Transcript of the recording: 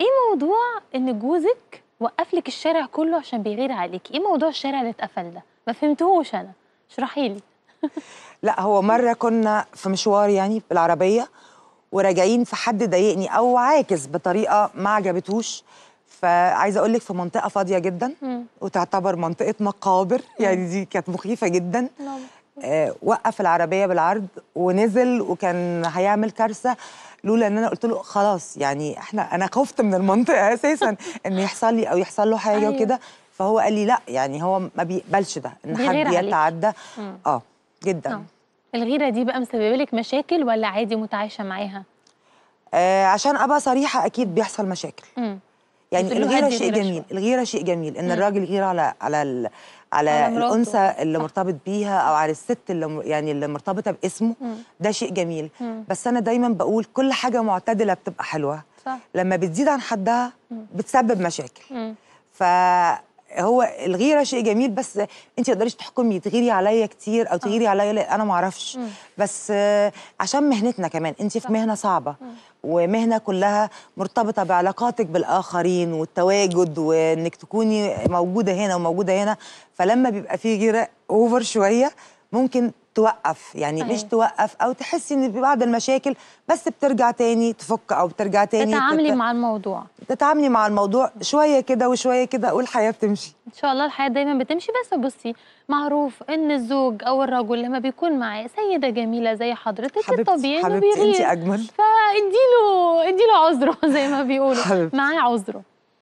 ايه موضوع ان جوزك وقف لك الشارع كله عشان بيغير عليكي ايه موضوع الشارع اللي اتقفل ده ما فهمتهوش انا اشرحي لي لا هو مره كنا في مشوار يعني بالعربيه وراجعين فحد ضايقني او عاكس بطريقه ما عجبتهوش فعايزه اقول لك في منطقه فاضيه جدا وتعتبر منطقه مقابر يعني دي كانت مخيفه جدا نعم. آه، وقف العربيه بالعرض ونزل وكان هيعمل كارثه لولا ان انا قلت له خلاص يعني احنا انا خفت من المنطقه اساسا ان يحصل لي او يحصل له حاجه أيوة. وكده فهو قال لي لا يعني هو ما بيقبلش ده ان حد يتعدى اه جدا أوه. الغيره دي بقى مسببه لك مشاكل ولا عادي متعايشه معاها آه عشان ابقى صريحه اكيد بيحصل مشاكل مم. يعني الغيره شيء جميل الغيره شيء جميل ان مم. الراجل يغير على على على, الانثى اللي مرتبط بيها او على الست اللي يعني اللي مرتبطه باسمه ده شيء جميل مم. بس انا دايما بقول كل حاجه معتدله بتبقى حلوه صح. لما بتزيد عن حدها بتسبب مشاكل ف هو الغيره شيء جميل بس انت ما تقدريش تحكمي تغيري عليا كتير او آه. تغيري عليا لا انا ما اعرفش بس عشان مهنتنا كمان انت في مهنه صعبه ومهنه كلها مرتبطه بعلاقاتك بالاخرين والتواجد وانك تكوني موجوده هنا وموجوده هنا فلما بيبقى في غيره اوفر شويه ممكن توقف يعني ليش مش توقف او تحسي ان في بعض المشاكل بس بترجع تاني تفك او بترجع تاني تتعاملي مع الموضوع تتعاملي مع الموضوع شويه كده وشويه كده والحياه بتمشي ان شاء الله الحياه دايما بتمشي بس بصي معروف ان الزوج او الرجل لما بيكون معاه سيده جميله زي حضرتك حبيبتي الطبيعي انه بيغير حبيبتي انت اجمل فاديله اديله عذره زي ما بيقولوا معاه عذره